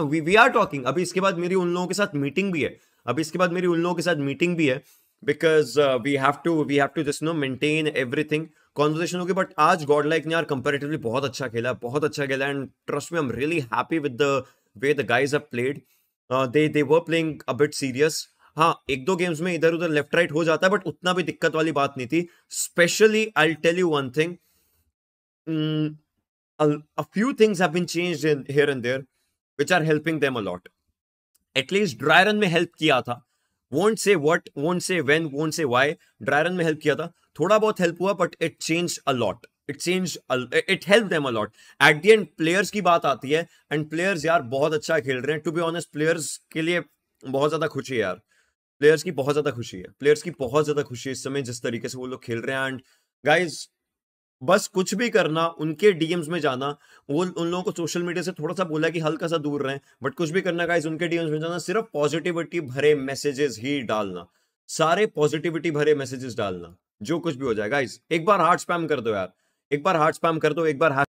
we are talking अभी इसके बाद मेरी उन लोगों के साथ मीटिंग भी है अभी इसके बाद मेरी उन लोगों के साथ मीटिंग भी है because we have to we have to just know maintain everything conversation होगी बट आज गॉड लाइक ने यार कंपेरेटिवली बहुत अच्छा खेला बहुत अच्छा खेला and trust me I am really happy with the way the guys a played they they were playing a bit serious हाँ एक दो गेम्स में इधर उधर लेफ्ट राइट हो जाता है बट उतना भी दिक्कत वाली बात नहीं थी specially I tell you one thing a few things have been been changed in, here and which are helping them a lot at least dry run में हेल्प किया था won't say what won't say when won't say why dry run में help किया था थोड़ा बहुत help हुआ but it change a lot it change it help them a lot at the end players की बात आती है एंड प्लेयर्स यार बहुत अच्छा खेल रहे हैं टू बी ऑनेस्ट प्लेयर्स के लिए बहुत ज्यादा खुशी है यार प्लेयर्स की बहुत ज्यादा खुशी है प्लेयर्स की बहुत ज्यादा खुशी है इस समय जिस तरीके से वो लोग खेल रहे हैं एंड गाइज बस कुछ भी करना उनके डीएम्स में जाना वो उन लोगों को सोशल मीडिया से थोड़ा सा बोला कि हल्का सा दूर रहें बट कुछ भी करना गाइस उनके डीएम्स में जाना सिर्फ पॉजिटिविटी भरे मैसेजेस ही डालना सारे पॉजिटिविटी भरे मैसेजेस डालना जो कुछ भी हो जाए गाइस एक बार हार्ट स्पैम कर दो यार एक बार हार्ट स्पैम कर दो एक बार